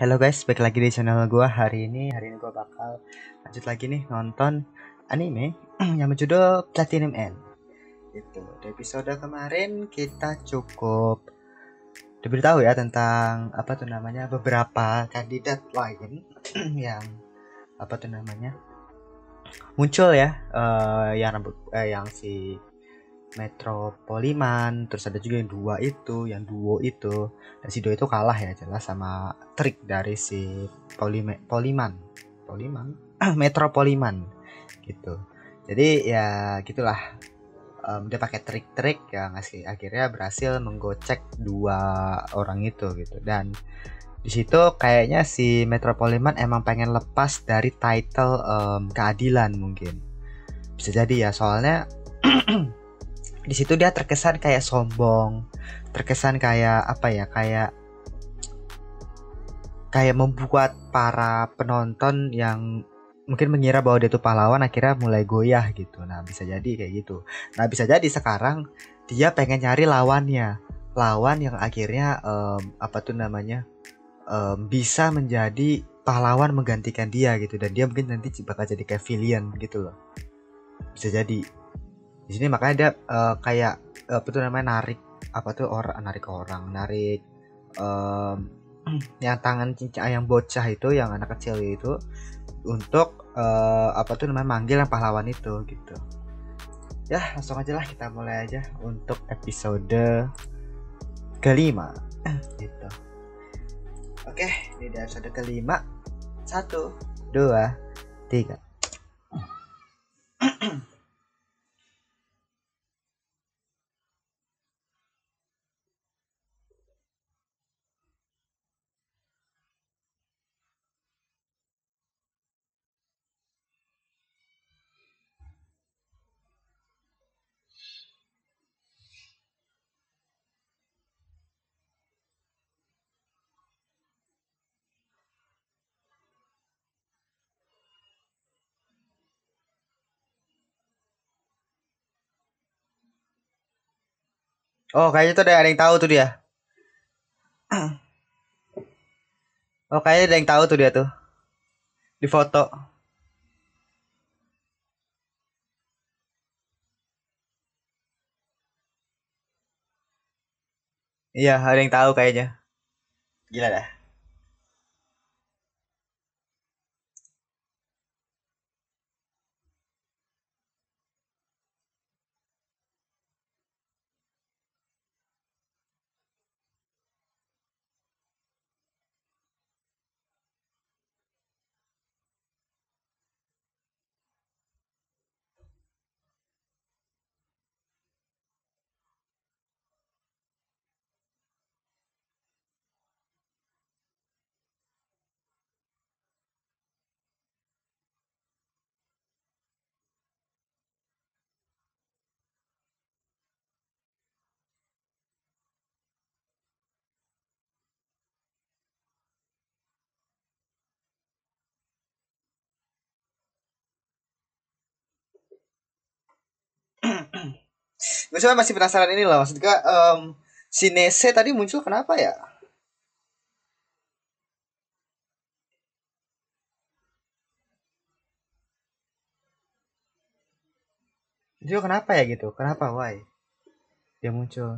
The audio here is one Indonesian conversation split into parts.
Halo guys, balik lagi di channel gua hari ini Hari ini gua bakal lanjut lagi nih nonton anime yang berjudul Platinum End Itu, di episode kemarin kita cukup diberitahu ya tentang apa tuh namanya beberapa kandidat lain yang apa tuh namanya muncul ya uh, yang uh, yang si Metropoliman terus ada juga yang dua itu yang duo itu dan si duo itu kalah ya jelas sama trik dari si Polime, Poliman Poliman Metropoliman gitu jadi ya gitulah um, dia pakai trik-trik yang ngasih akhirnya berhasil menggocek dua orang itu gitu dan di situ kayaknya si Metropoliman emang pengen lepas dari title um, keadilan mungkin bisa jadi ya soalnya di situ dia terkesan kayak sombong terkesan kayak apa ya kayak kayak membuat para penonton yang mungkin mengira bahwa dia itu pahlawan akhirnya mulai goyah gitu nah bisa jadi kayak gitu nah bisa jadi sekarang dia pengen nyari lawannya lawan yang akhirnya um, apa tuh namanya um, bisa menjadi pahlawan menggantikan dia gitu dan dia mungkin nanti bakal jadi kayak villain gitu loh bisa jadi di sini makanya dia uh, kayak eh, apa tuh namanya narik apa tuh orang narik orang narik um, yang tangan cincin ah, yang bocah itu yang anak kecil itu untuk uh, apa tuh namanya manggil yang pahlawan itu gitu ya langsung aja lah kita mulai aja untuk episode kelima gitu oke ini dari episode kelima satu dua tiga Oh, kayaknya tuh ada yang tahu tuh dia. Oh, kayaknya ada yang tahu tuh dia tuh. Di foto. Iya, ada yang tahu kayaknya. Gila dah. gue cuma masih penasaran ini loh maksudnya um, si Nese tadi muncul kenapa ya Dia kenapa ya gitu? Kenapa? Why? Dia muncul.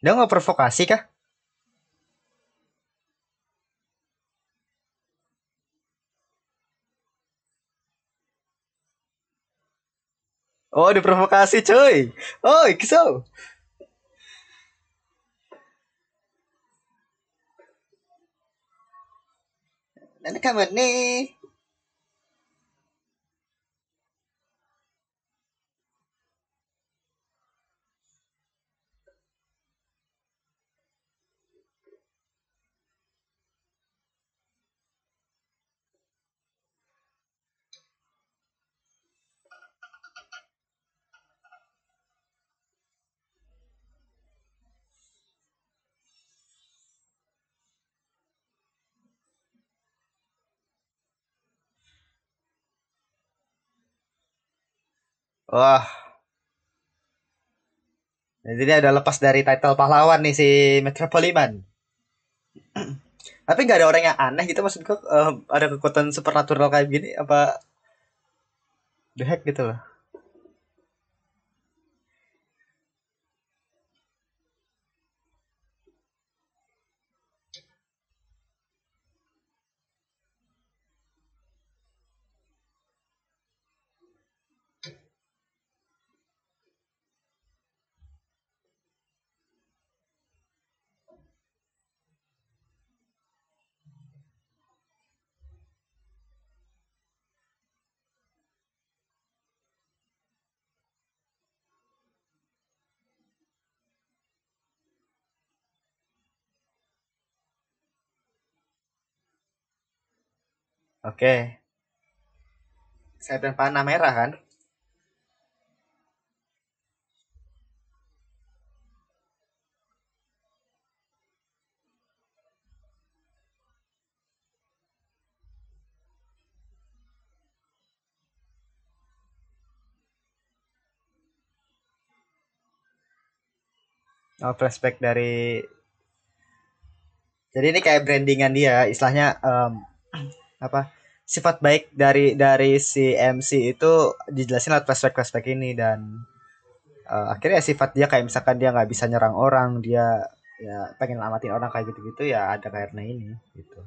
Dia nggak provokasi kah? Oh, diprovokasi, cuy. Oh, ikso. Dan kamar nih Wah. Jadi ini ada lepas dari title pahlawan nih si Metropoliman. Tapi nggak ada orang yang aneh gitu maksud gue uh, ada kekuatan supernatural kayak gini apa the heck gitu loh. Oke. Saya dan panah merah kan? Oh, flashback dari jadi ini kayak brandingan dia istilahnya um, apa sifat baik dari dari si MC itu dijelasin lewat flashback-flashback ini dan uh, akhirnya sifat dia kayak misalkan dia nggak bisa nyerang orang dia ya pengen lamatin orang kayak gitu-gitu ya ada karena ini gitu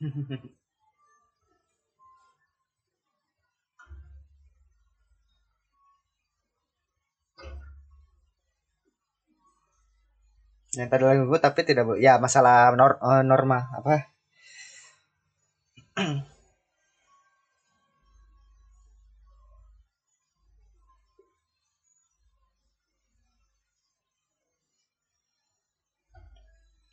yang tadi lagu gue tapi tidak bu, ya masalah nor eh, norma apa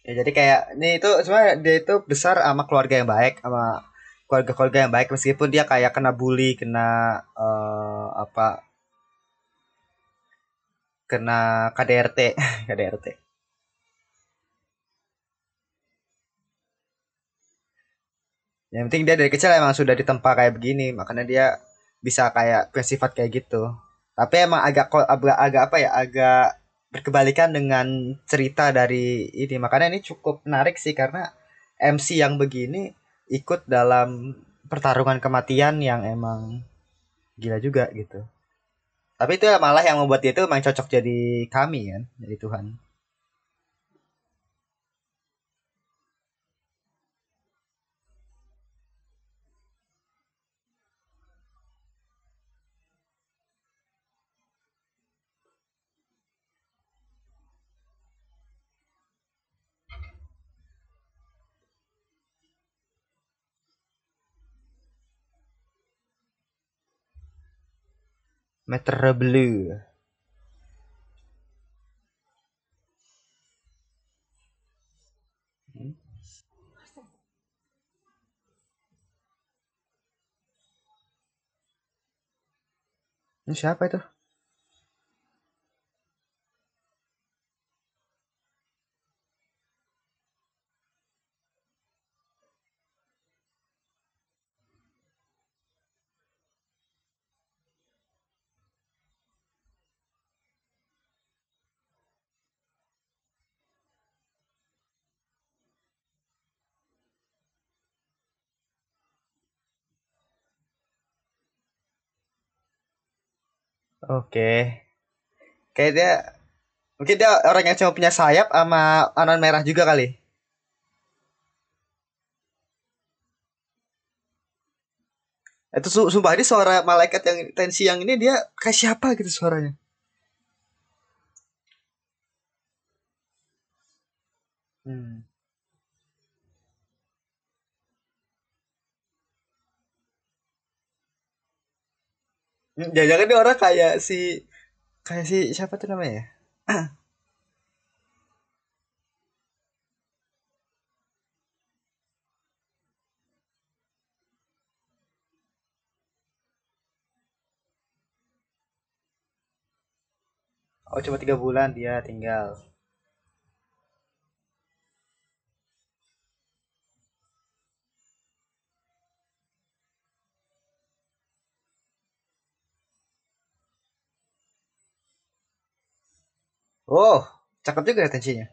ya jadi kayak ini itu sebenarnya dia itu besar sama keluarga yang baik sama keluarga-keluarga yang baik meskipun dia kayak kena bully kena uh, apa kena KDRT KDRT yang penting dia dari kecil emang sudah ditempa kayak begini makanya dia bisa kayak punya sifat kayak gitu tapi emang agak agak agak apa ya agak berkebalikan dengan cerita dari ini makanya ini cukup menarik sih karena MC yang begini ikut dalam pertarungan kematian yang emang gila juga gitu tapi itu malah yang membuat dia itu emang cocok jadi kami kan jadi Tuhan meter Blue. Hmm? Ini siapa itu? Oke. Okay. dia, mungkin dia orang yang cuma punya sayap sama anan merah juga kali. Itu sumpah ini suara malaikat yang tensi yang ini dia kayak siapa gitu suaranya. Hmm. Jangan dia orang kayak si kayak si siapa tuh namanya? ya Oh cuma tiga bulan dia tinggal. Oh, cakep juga ya tensinya.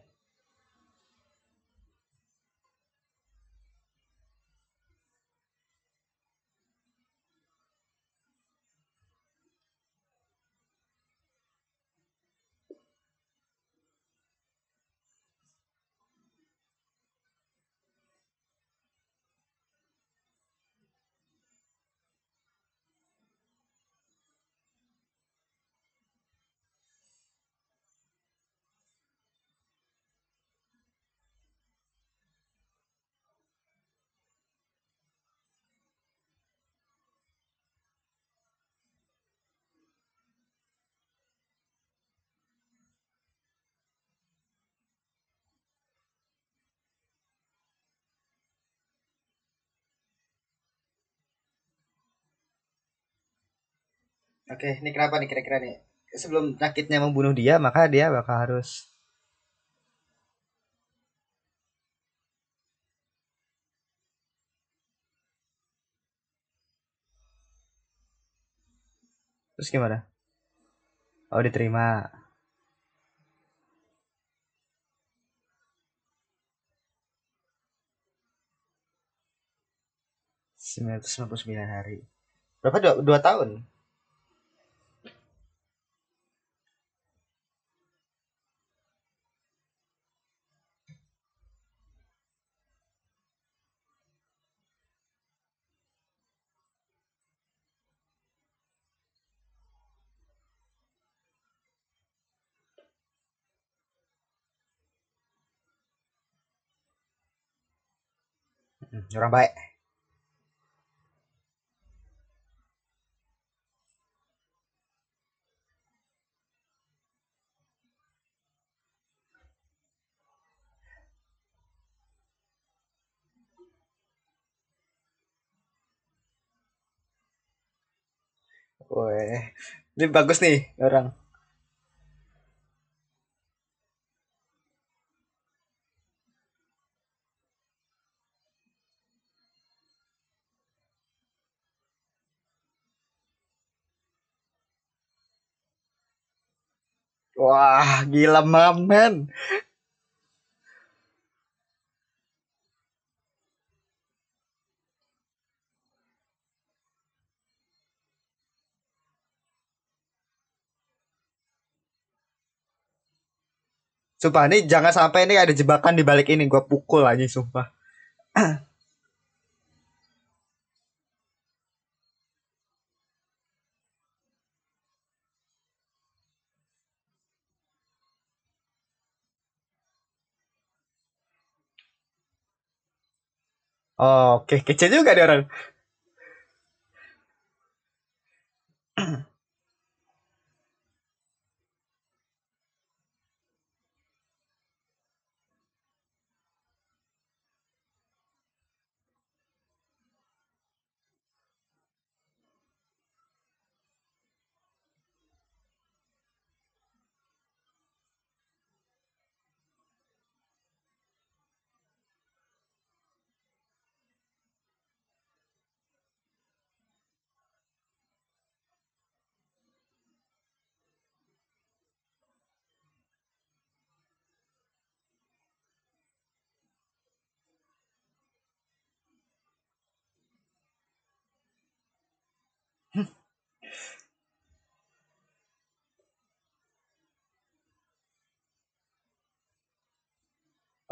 Oke, ini kenapa nih kira-kira nih? Sebelum sakitnya membunuh dia, maka dia bakal harus Terus gimana? Oh, diterima. sembilan hari. Berapa dua, dua tahun? orang baik Woi, ini bagus nih orang. Wah, gila mamen. Sumpah ini jangan sampai ini ada jebakan di balik ini gue pukul aja sumpah. Oh, oke, kece juga dia orang.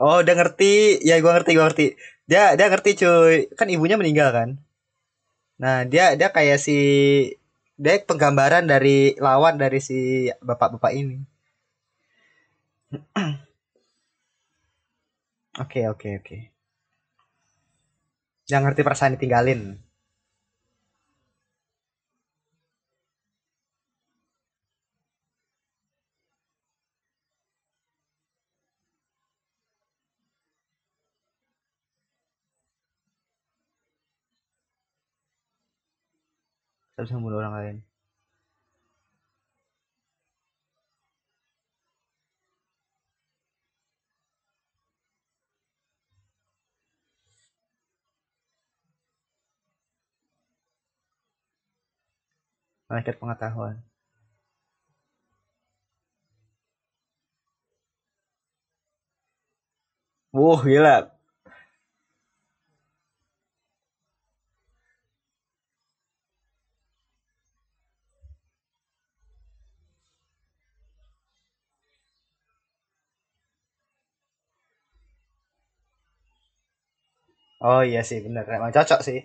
Oh, udah ngerti. Ya, gua ngerti, gua ngerti. Dia dia ngerti, cuy. Kan ibunya meninggal kan? Nah, dia dia kayak si dia penggambaran dari lawan dari si bapak-bapak ini. Oke, oke, oke. Yang ngerti perasaan ditinggalin. terus membunuh orang lain malaikat pengetahuan. wow, gila. Oh iya sih bener emang cocok sih.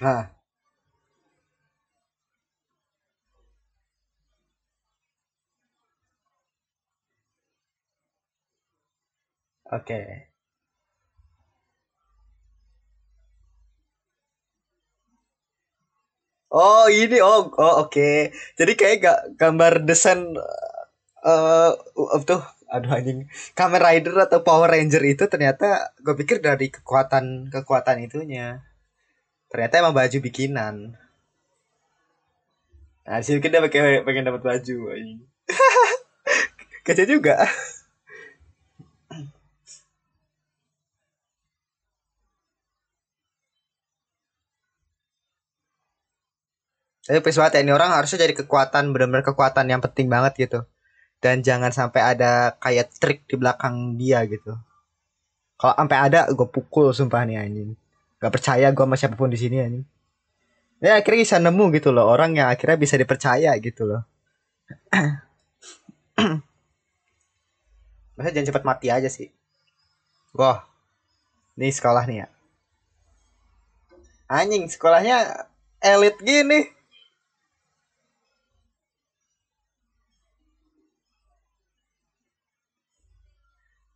Nah, oke. Oh ini oh oh oke. Okay. Jadi kayak gak gambar desain eh uh, tuh aduh anjing Kamen Rider atau Power Ranger itu ternyata gue pikir dari kekuatan kekuatan itunya. Ternyata emang baju bikinan. Nah, sih mungkin dia pakai pengen dapat baju anjing. Kece juga. Tapi please banget ya, ini orang harusnya jadi kekuatan, benar-benar kekuatan yang penting banget gitu. Dan jangan sampai ada kayak trik di belakang dia gitu. Kalau sampai ada, gue pukul sumpah nih anjing. Gak percaya gue sama siapapun di sini anjing. Ya akhirnya bisa nemu gitu loh, orang yang akhirnya bisa dipercaya gitu loh. masa jangan cepat mati aja sih. Wah, Ini sekolah nih ya. Anjing, sekolahnya elit gini.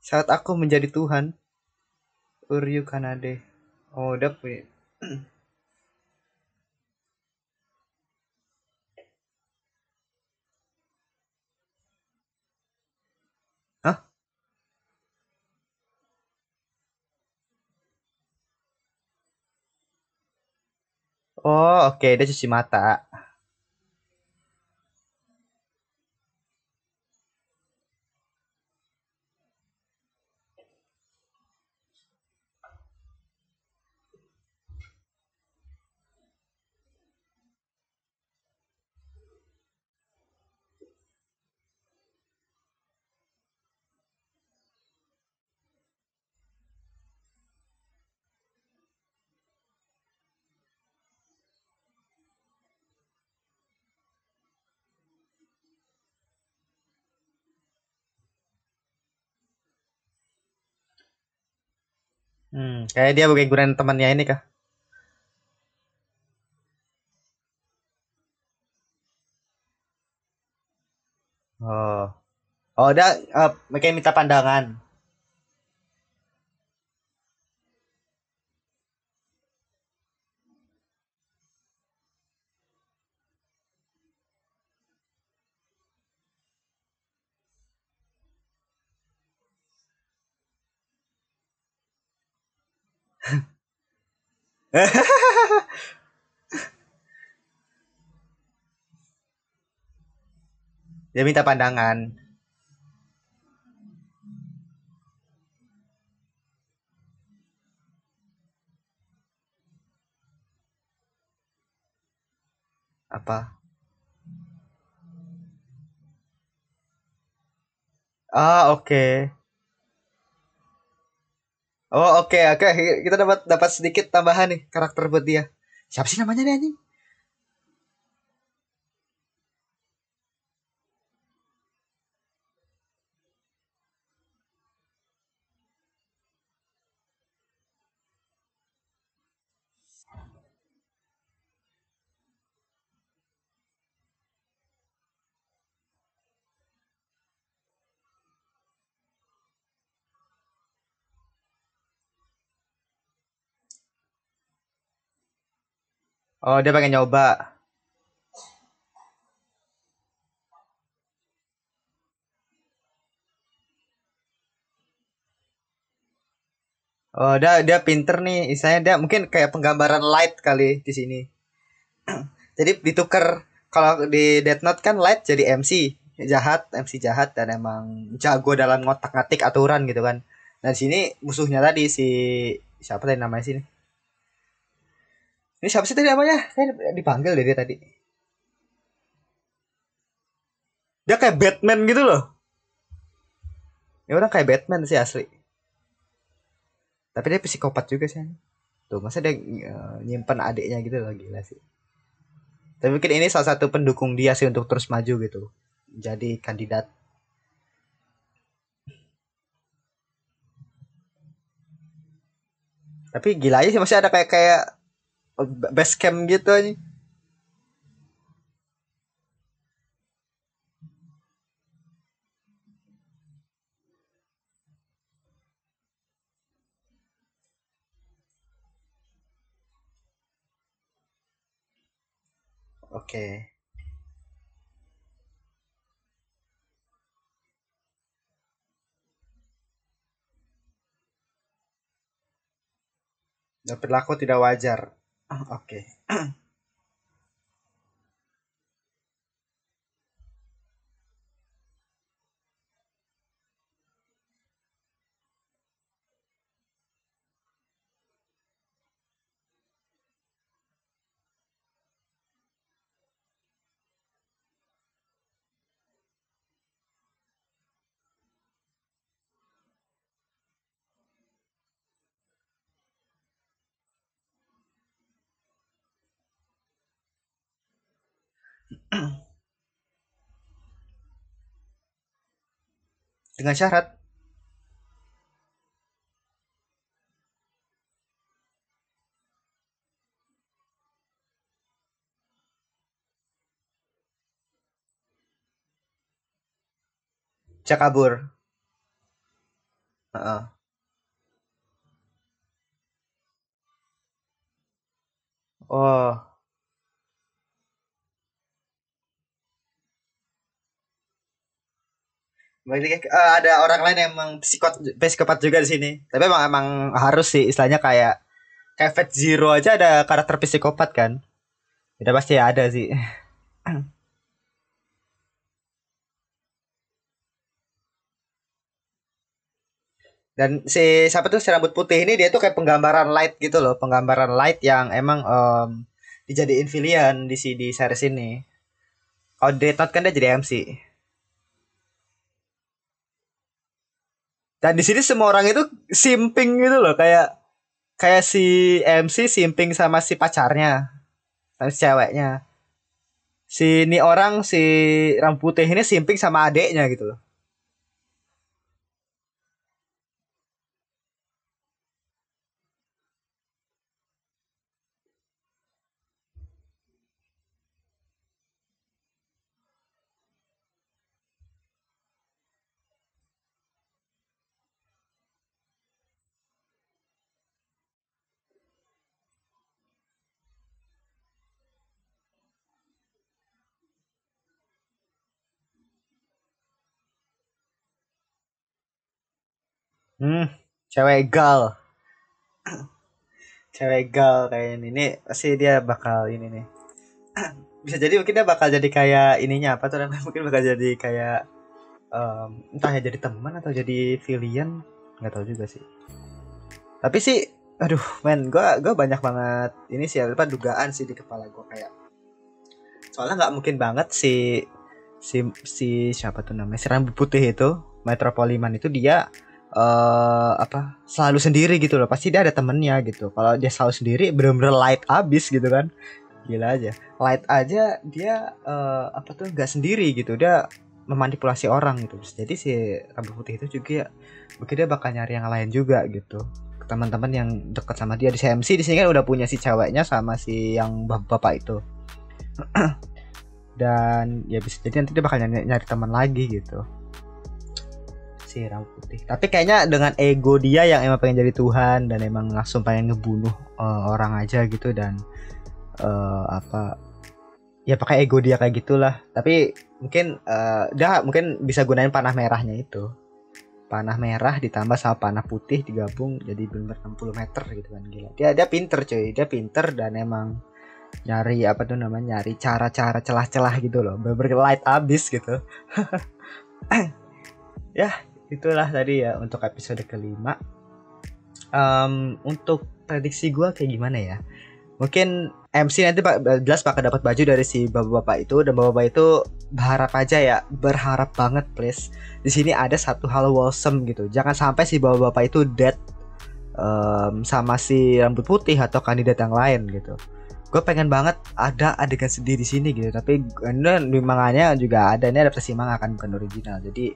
saat aku menjadi Tuhan. Uryu Kanade. Oh, dap ya. Oh, oke, okay. dia cuci mata. Hmm, kayak dia bukan gunain temannya ini kah? Oh. Oh, dia uh, kayak minta pandangan. Dia minta pandangan. Apa? Ah, oke. Okay. Oh oke okay, oke okay. kita dapat dapat sedikit tambahan nih karakter buat dia. Siapa sih namanya nih anjing? Oh, dia pengen nyoba. Oh, dia dia pinter nih, istilahnya dia mungkin kayak penggambaran light kali di sini. jadi ditukar kalau di Death Note kan light jadi MC jahat, MC jahat dan emang jago dalam ngotak-ngatik aturan gitu kan. Nah, dan sini musuhnya tadi si siapa tadi namanya sini? Ini siapa sih tadi namanya? Saya dipanggil dari tadi. Dia kayak Batman gitu loh. Ini orang kayak Batman sih asli. Tapi dia psikopat juga sih. Tuh, masa dia nyimpan eh, nyimpen adiknya gitu loh, gila sih. Tapi mungkin ini salah satu pendukung dia sih untuk terus maju gitu. Jadi kandidat tapi gila aja sih masih ada kayak kayak base camp gitu aja. Oke. Okay. Dan perilaku tidak wajar. Ah, oke. Okay. dengan syarat cak kabur. Uh-uh. Oh. uh, ada orang lain yang emang psikot psikopat juga di sini tapi emang emang harus sih istilahnya kayak kayak Fat Zero aja ada karakter psikopat kan udah pasti ada sih dan si siapa tuh si rambut putih ini dia tuh kayak penggambaran light gitu loh penggambaran light yang emang um, dijadiin villain di si di series ini kalau Death Note kan dia jadi MC Dan di sini semua orang itu simping gitu loh, kayak kayak si MC simping sama si pacarnya, sama si ceweknya. Si ini orang si rambut putih ini simping sama adeknya gitu loh. Hmm, cewek gal. cewek gal kayak ini. Ini pasti dia bakal ini nih. Bisa jadi mungkin dia bakal jadi kayak ininya apa tuh namanya? Mungkin bakal jadi kayak um, entah ya jadi teman atau jadi villain, nggak tahu juga sih. Tapi sih aduh men gue gue banyak banget ini sih apa dugaan sih di kepala gue kayak soalnya nggak mungkin banget si si si siapa tuh namanya si rambut putih itu Metropoliman itu dia uh, apa selalu sendiri gitu loh pasti dia ada temennya gitu kalau dia selalu sendiri bener-bener light abis gitu kan gila aja light aja dia uh, apa tuh nggak sendiri gitu dia memanipulasi orang gitu jadi si rambut putih itu juga mungkin dia bakal nyari yang lain juga gitu teman-teman yang deket sama dia di CMC di sini kan udah punya si ceweknya sama si yang bapak-bapak itu dan ya bisa jadi nanti dia bakal nyari, nyari teman lagi gitu sih rambut putih tapi kayaknya dengan ego dia yang emang pengen jadi Tuhan dan emang langsung pengen ngebunuh uh, orang aja gitu dan uh, apa ya pakai ego dia kayak gitulah tapi mungkin uh, dah mungkin bisa gunain panah merahnya itu panah merah ditambah sama panah putih digabung jadi bener 60 meter gitu kan gila dia dia pinter cuy dia pinter dan emang nyari apa tuh namanya nyari cara-cara celah-celah gitu loh berlight abis gitu ya itulah tadi ya untuk episode kelima. Um, untuk prediksi gue kayak gimana ya? Mungkin MC nanti pak jelas bakal dapat baju dari si bapak-bapak itu dan bapak-bapak itu berharap aja ya berharap banget please di sini ada satu hal wholesome gitu jangan sampai si bapak-bapak itu dead um, sama si rambut putih atau kandidat yang lain gitu gue pengen banget ada adegan sedih di sini gitu tapi ini memangnya juga ada ini adaptasi manga kan bukan original jadi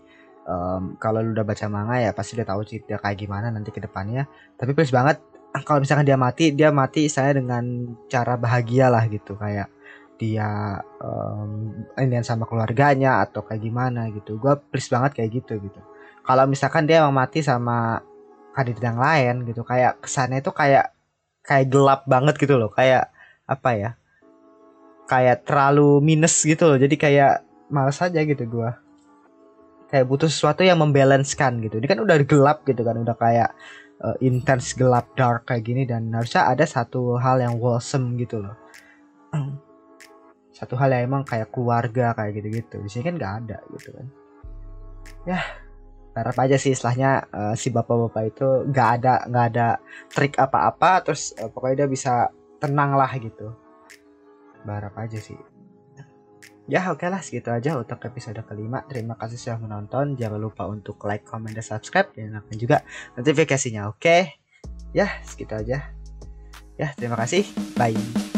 um, kalau lu udah baca manga ya pasti udah tahu cerita kayak gimana nanti ke depannya tapi please banget ah, kalau misalkan dia mati dia mati saya dengan cara bahagia lah gitu kayak dia um, sama keluarganya atau kayak gimana gitu gue please banget kayak gitu gitu kalau misalkan dia emang mati sama kadir yang lain gitu kayak kesannya itu kayak kayak gelap banget gitu loh kayak apa ya kayak terlalu minus gitu loh jadi kayak males aja gitu gue kayak butuh sesuatu yang membalancekan gitu ini kan udah gelap gitu kan udah kayak uh, eh, intens gelap dark kayak gini dan harusnya ada satu hal yang wholesome gitu loh satu hal yang emang kayak keluarga kayak gitu-gitu di sini kan nggak ada gitu kan ya harap aja sih istilahnya uh, si bapak-bapak itu nggak ada nggak ada trik apa-apa terus uh, pokoknya dia bisa tenang lah gitu Barap aja sih Ya oke okay lah segitu aja untuk episode kelima Terima kasih sudah menonton Jangan lupa untuk like, comment, dan subscribe Dan nyalakan juga notifikasinya oke okay? Ya segitu aja Ya terima kasih Bye